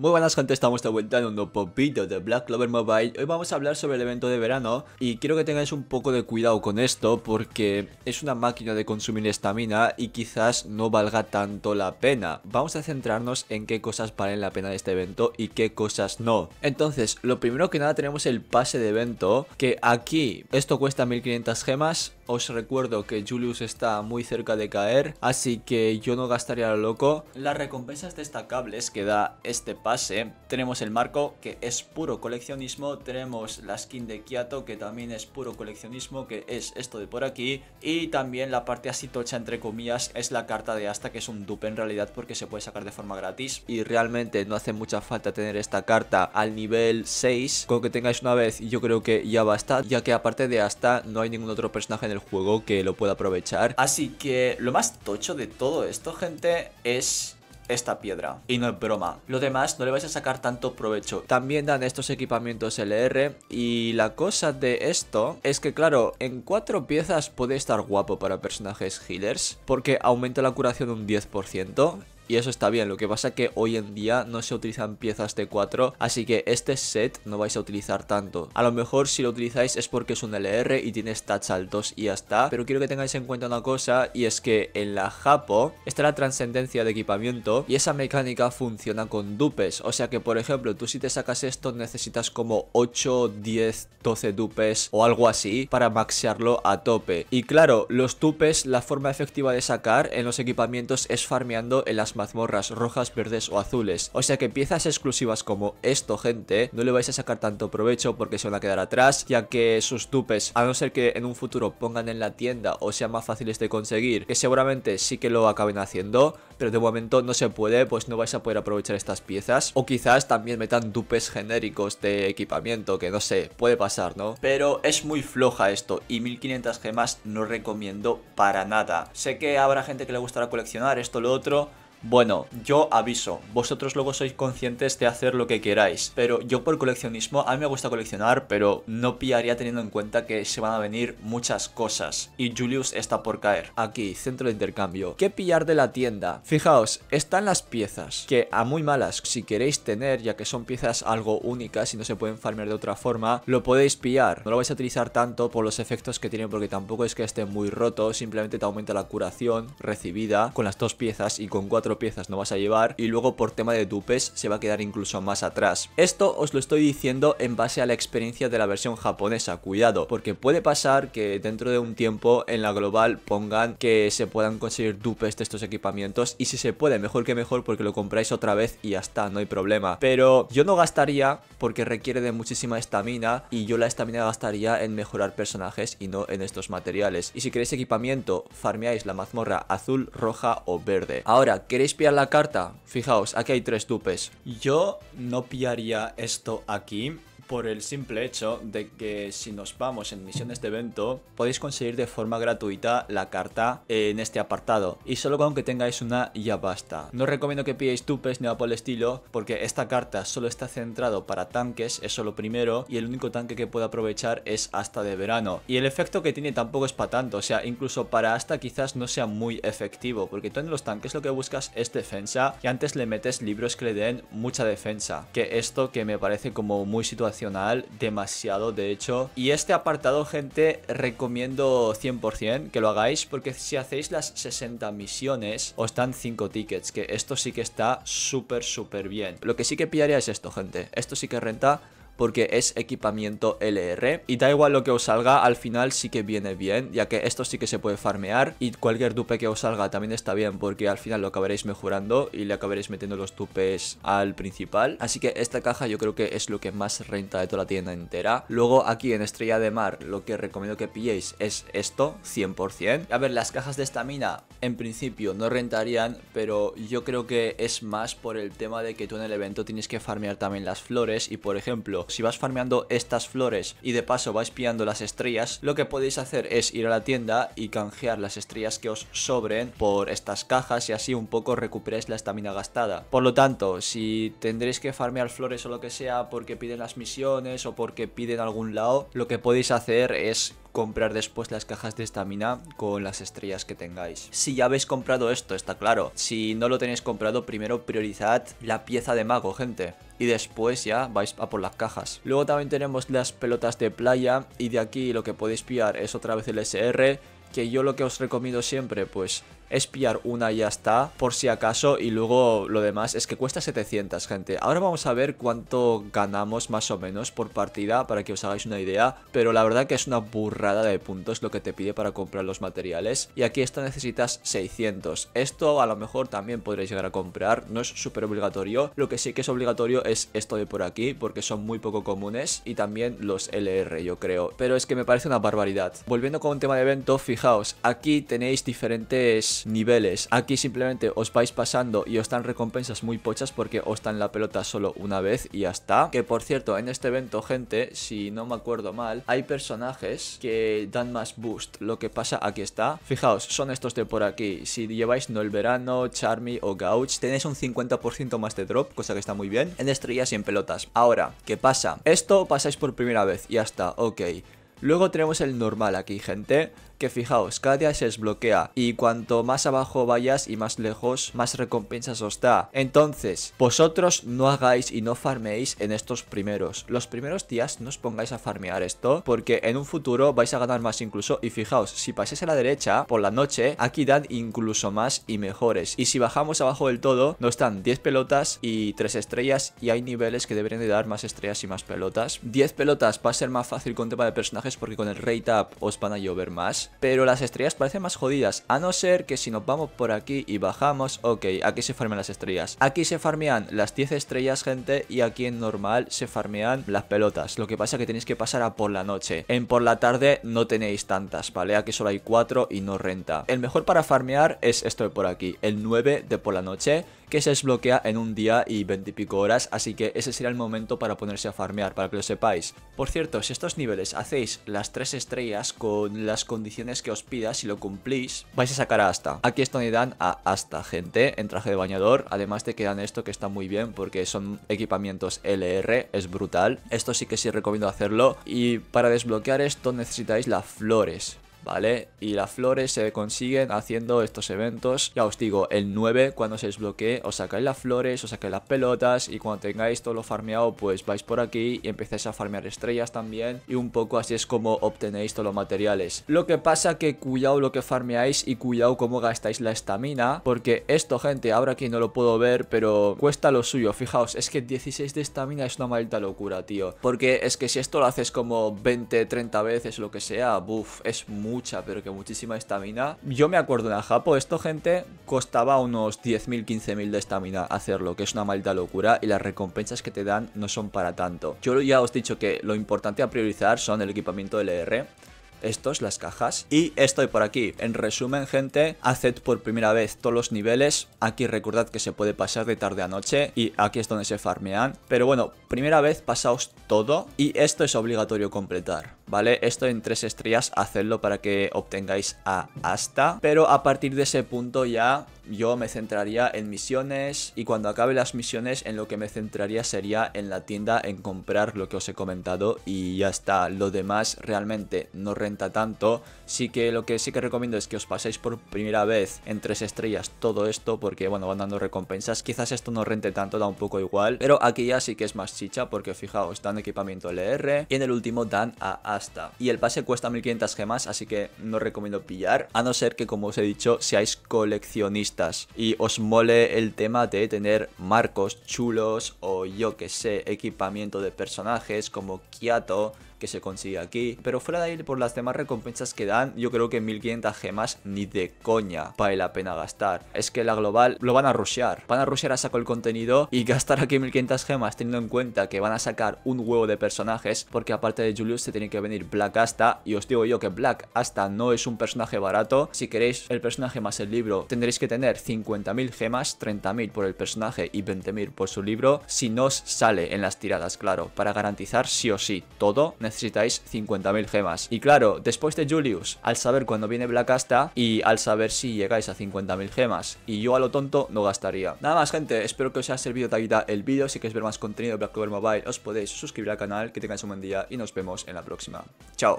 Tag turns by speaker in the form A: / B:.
A: Muy buenas gente, estamos de vuelta en un nuevo popito de Black Clover Mobile Hoy vamos a hablar sobre el evento de verano Y quiero que tengáis un poco de cuidado con esto Porque es una máquina de consumir estamina Y quizás no valga tanto la pena Vamos a centrarnos en qué cosas valen la pena de este evento Y qué cosas no Entonces, lo primero que nada tenemos el pase de evento Que aquí, esto cuesta 1500 gemas os recuerdo que Julius está muy cerca de caer, así que yo no gastaría lo loco. Las recompensas destacables que da este pase, tenemos el marco que es puro coleccionismo, tenemos la skin de Kiato que también es puro coleccionismo, que es esto de por aquí, y también la parte así tocha entre comillas es la carta de asta que es un dupe en realidad porque se puede sacar de forma gratis y realmente no hace mucha falta tener esta carta al nivel 6, con que tengáis una vez yo creo que ya basta, ya que aparte de asta no hay ningún otro personaje en el juego que lo pueda aprovechar. Así que lo más tocho de todo esto, gente, es esta piedra. Y no es broma. Lo demás no le vais a sacar tanto provecho. También dan estos equipamientos LR. Y la cosa de esto es que, claro, en cuatro piezas puede estar guapo para personajes healers. Porque aumenta la curación un 10% y eso está bien. Lo que pasa que hoy en día no se utilizan piezas de 4, así que este set no vais a utilizar tanto. A lo mejor si lo utilizáis es porque es un LR y tiene stats altos y ya está, pero quiero que tengáis en cuenta una cosa y es que en la Japo está la trascendencia de equipamiento y esa mecánica funciona con dupes, o sea que por ejemplo tú si te sacas esto necesitas como 8, 10, 12 dupes o algo así para maxearlo a tope. Y claro, los dupes, la forma efectiva de sacar en los equipamientos es farmeando en las mazmorras rojas, verdes o azules. O sea que piezas exclusivas como esto, gente, no le vais a sacar tanto provecho porque se van a quedar atrás, ya que sus dupes, a no ser que en un futuro pongan en la tienda o sean más fáciles de conseguir, que seguramente sí que lo acaben haciendo, pero de momento no se puede, pues no vais a poder aprovechar estas piezas. O quizás también metan dupes genéricos de equipamiento, que no sé, puede pasar, ¿no? Pero es muy floja esto y 1500 gemas no recomiendo para nada. Sé que habrá gente que le gustará coleccionar esto, lo otro, bueno, yo aviso, vosotros luego sois conscientes de hacer lo que queráis, pero yo por coleccionismo, a mí me gusta coleccionar, pero no pillaría teniendo en cuenta que se van a venir muchas cosas. Y Julius está por caer. Aquí, centro de intercambio. ¿Qué pillar de la tienda? Fijaos, están las piezas, que a muy malas, si queréis tener, ya que son piezas algo únicas y no se pueden farmear de otra forma, lo podéis pillar. No lo vais a utilizar tanto por los efectos que tienen, porque tampoco es que esté muy roto simplemente te aumenta la curación recibida con las dos piezas y con cuatro piezas no vas a llevar y luego por tema de dupes se va a quedar incluso más atrás. Esto os lo estoy diciendo en base a la experiencia de la versión japonesa, cuidado, porque puede pasar que dentro de un tiempo en la global pongan que se puedan conseguir dupes de estos equipamientos y si se puede, mejor que mejor porque lo compráis otra vez y ya está, no hay problema. Pero yo no gastaría porque requiere de muchísima estamina y yo la estamina gastaría en mejorar personajes y no en estos materiales. Y si queréis equipamiento, farmeáis la mazmorra azul, roja o verde. Ahora, ¿qué ¿Queréis pillar la carta? Fijaos, aquí hay tres dupes. Yo no pillaría esto aquí por el simple hecho de que si nos vamos en misiones de evento podéis conseguir de forma gratuita la carta en este apartado y solo con que tengáis una ya basta. No recomiendo que pilléis tupes ni nada por el estilo porque esta carta solo está centrado para tanques, eso lo primero y el único tanque que puede aprovechar es hasta de verano y el efecto que tiene tampoco es para tanto, o sea incluso para hasta quizás no sea muy efectivo porque tú en los tanques lo que buscas es defensa y antes le metes libros que le den mucha defensa que esto que me parece como muy situacional demasiado de hecho. Y este apartado, gente, recomiendo 100% que lo hagáis porque si hacéis las 60 misiones, os dan 5 tickets, que esto sí que está súper, súper bien. Lo que sí que pillaría es esto, gente. Esto sí que renta porque es equipamiento LR. Y da igual lo que os salga, al final sí que viene bien, ya que esto sí que se puede farmear y cualquier dupe que os salga también está bien, porque al final lo acabaréis mejorando y le acabaréis metiendo los dupes al principal. Así que esta caja yo creo que es lo que más renta de toda la tienda entera. Luego aquí en Estrella de Mar lo que recomiendo que pilléis es esto, 100%. A ver, las cajas de estamina en principio no rentarían, pero yo creo que es más por el tema de que tú en el evento tienes que farmear también las flores y por ejemplo si vas farmeando estas flores y de paso vais pillando las estrellas, lo que podéis hacer es ir a la tienda y canjear las estrellas que os sobren por estas cajas y así un poco recuperáis la estamina gastada. Por lo tanto, si tendréis que farmear flores o lo que sea porque piden las misiones o porque piden algún lado, lo que podéis hacer es comprar después las cajas de estamina con las estrellas que tengáis. Si ya habéis comprado esto, está claro. Si no lo tenéis comprado, primero priorizad la pieza de mago, gente y después ya vais a por las cajas. Luego también tenemos las pelotas de playa y de aquí lo que podéis pillar es otra vez el SR que yo lo que os recomiendo siempre pues es pillar una y ya está, por si acaso, y luego lo demás es que cuesta 700, gente. Ahora vamos a ver cuánto ganamos más o menos por partida, para que os hagáis una idea, pero la verdad que es una burrada de puntos lo que te pide para comprar los materiales, y aquí esto necesitas 600. Esto a lo mejor también podréis llegar a comprar, no es súper obligatorio, lo que sí que es obligatorio es esto de por aquí, porque son muy poco comunes, y también los LR, yo creo, pero es que me parece una barbaridad. Volviendo con un tema de evento, fijaos, aquí tenéis diferentes niveles. Aquí simplemente os vais pasando y os dan recompensas muy pochas porque os dan la pelota solo una vez y ya está. Que por cierto, en este evento, gente, si no me acuerdo mal, hay personajes que dan más boost. Lo que pasa aquí está. Fijaos, son estos de por aquí. Si lleváis no el verano, Charmy o Gauch, tenéis un 50% más de drop, cosa que está muy bien, en estrellas y en pelotas. Ahora, ¿qué pasa? Esto pasáis por primera vez, Y ya está, ok. Luego tenemos el normal aquí, gente que fijaos, cada día se desbloquea y cuanto más abajo vayas y más lejos, más recompensas os da. Entonces, vosotros no hagáis y no farmeéis en estos primeros. Los primeros días no os pongáis a farmear esto porque en un futuro vais a ganar más incluso y fijaos, si pasáis a la derecha por la noche, aquí dan incluso más y mejores. Y si bajamos abajo del todo, no están 10 pelotas y 3 estrellas y hay niveles que deberían de dar más estrellas y más pelotas. 10 pelotas va a ser más fácil con tema de personajes porque con el rate up os van a llover más pero las estrellas parecen más jodidas, a no ser que si nos vamos por aquí y bajamos, ok, aquí se farmean las estrellas. Aquí se farmean las 10 estrellas, gente, y aquí en normal se farmean las pelotas. Lo que pasa es que tenéis que pasar a por la noche. En por la tarde no tenéis tantas, ¿vale? Aquí solo hay 4 y no renta. El mejor para farmear es esto de por aquí, el 9 de por la noche que se desbloquea en un día y veintipico horas, así que ese sería el momento para ponerse a farmear, para que lo sepáis. Por cierto, si estos niveles hacéis las tres estrellas con las condiciones que os pida, si lo cumplís, vais a sacar a Aquí esto donde dan a hasta gente, en traje de bañador, además te quedan esto que está muy bien porque son equipamientos LR, es brutal. Esto sí que sí recomiendo hacerlo y para desbloquear esto necesitáis las flores. ¿vale? Y las flores se consiguen haciendo estos eventos. Ya os digo, el 9 cuando se desbloquee os sacáis las flores, os sacáis las pelotas y cuando tengáis todo lo farmeado pues vais por aquí y empezáis a farmear estrellas también y un poco así es como obtenéis todos los materiales. Lo que pasa que cuidado lo que farmeáis y cuidado cómo gastáis la estamina porque esto gente ahora aquí no lo puedo ver pero cuesta lo suyo, fijaos, es que 16 de estamina es una maldita locura tío porque es que si esto lo haces como 20, 30 veces lo que sea, buf, es muy mucha, pero que muchísima estamina. Yo me acuerdo en Japo, esto, gente, costaba unos 10.000, 15.000 de estamina hacerlo, que es una maldita locura, y las recompensas que te dan no son para tanto. Yo ya os he dicho que lo importante a priorizar son el equipamiento LR, estos, las cajas. Y estoy por aquí. En resumen, gente, haced por primera vez todos los niveles. Aquí recordad que se puede pasar de tarde a noche y aquí es donde se farmean. Pero bueno, primera vez pasaos todo y esto es obligatorio completar. ¿vale? Esto en tres estrellas, hacedlo para que obtengáis a hasta, pero a partir de ese punto ya yo me centraría en misiones y cuando acabe las misiones en lo que me centraría sería en la tienda en comprar lo que os he comentado y ya está, lo demás realmente no renta tanto, sí que lo que sí que recomiendo es que os paséis por primera vez en tres estrellas todo esto porque bueno van dando recompensas, quizás esto no rente tanto, da un poco igual, pero aquí ya sí que es más chicha porque fijaos dan equipamiento LR y en el último dan a y el pase cuesta 1500 gemas, así que no recomiendo pillar, a no ser que, como os he dicho, seáis coleccionistas y os mole el tema de tener marcos chulos o yo que sé, equipamiento de personajes como Kiato, que se consigue aquí. Pero fuera de ahí, por las demás recompensas que dan, yo creo que 1500 gemas ni de coña vale la pena gastar. Es que la global lo van a rushear. Van a rushear a saco el contenido y gastar aquí 1500 gemas teniendo en cuenta que van a sacar un huevo de personajes porque aparte de Julius se tiene que venir Black Asta y os digo yo que Black Asta no es un personaje barato. Si queréis el personaje más el libro tendréis que tener 50.000 gemas, 30.000 por el personaje y 20.000 por su libro. Si no os sale en las tiradas, claro, para garantizar sí o sí todo, necesitáis 50.000 gemas. Y claro, después de Julius, al saber cuándo viene Black Asta. y al saber si llegáis a 50.000 gemas. Y yo a lo tonto no gastaría. Nada más, gente. Espero que os haya servido taquita el vídeo. Si queréis ver más contenido de Black Clover Mobile, os podéis suscribir al canal. Que tengáis un buen día y nos vemos en la próxima. Chao.